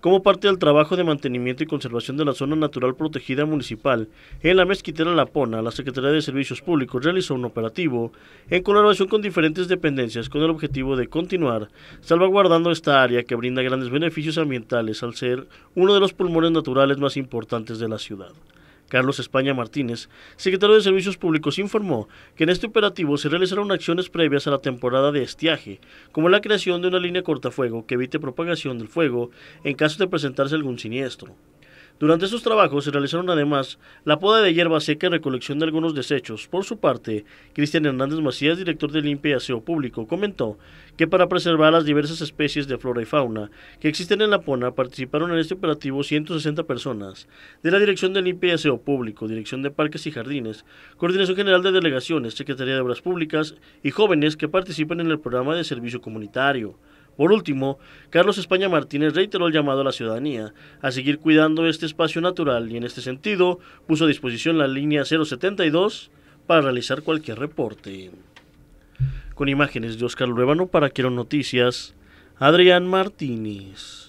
Como parte del trabajo de mantenimiento y conservación de la zona natural protegida municipal, en la mezquitera Lapona, la Secretaría de Servicios Públicos realizó un operativo en colaboración con diferentes dependencias con el objetivo de continuar salvaguardando esta área que brinda grandes beneficios ambientales al ser uno de los pulmones naturales más importantes de la ciudad. Carlos España Martínez, secretario de Servicios Públicos, informó que en este operativo se realizaron acciones previas a la temporada de estiaje, como la creación de una línea cortafuego que evite propagación del fuego en caso de presentarse algún siniestro. Durante sus trabajos se realizaron además la poda de hierba seca y recolección de algunos desechos. Por su parte, Cristian Hernández Macías, director de Limpia y Aseo Público, comentó que para preservar las diversas especies de flora y fauna que existen en La Pona, participaron en este operativo 160 personas de la Dirección de Limpia y Aseo Público, Dirección de Parques y Jardines, Coordinación General de Delegaciones, Secretaría de Obras Públicas y jóvenes que participan en el programa de servicio comunitario. Por último, Carlos España Martínez reiteró el llamado a la ciudadanía a seguir cuidando este espacio natural y en este sentido puso a disposición la línea 072 para realizar cualquier reporte. Con imágenes de Oscar Luevano para Quiero Noticias, Adrián Martínez.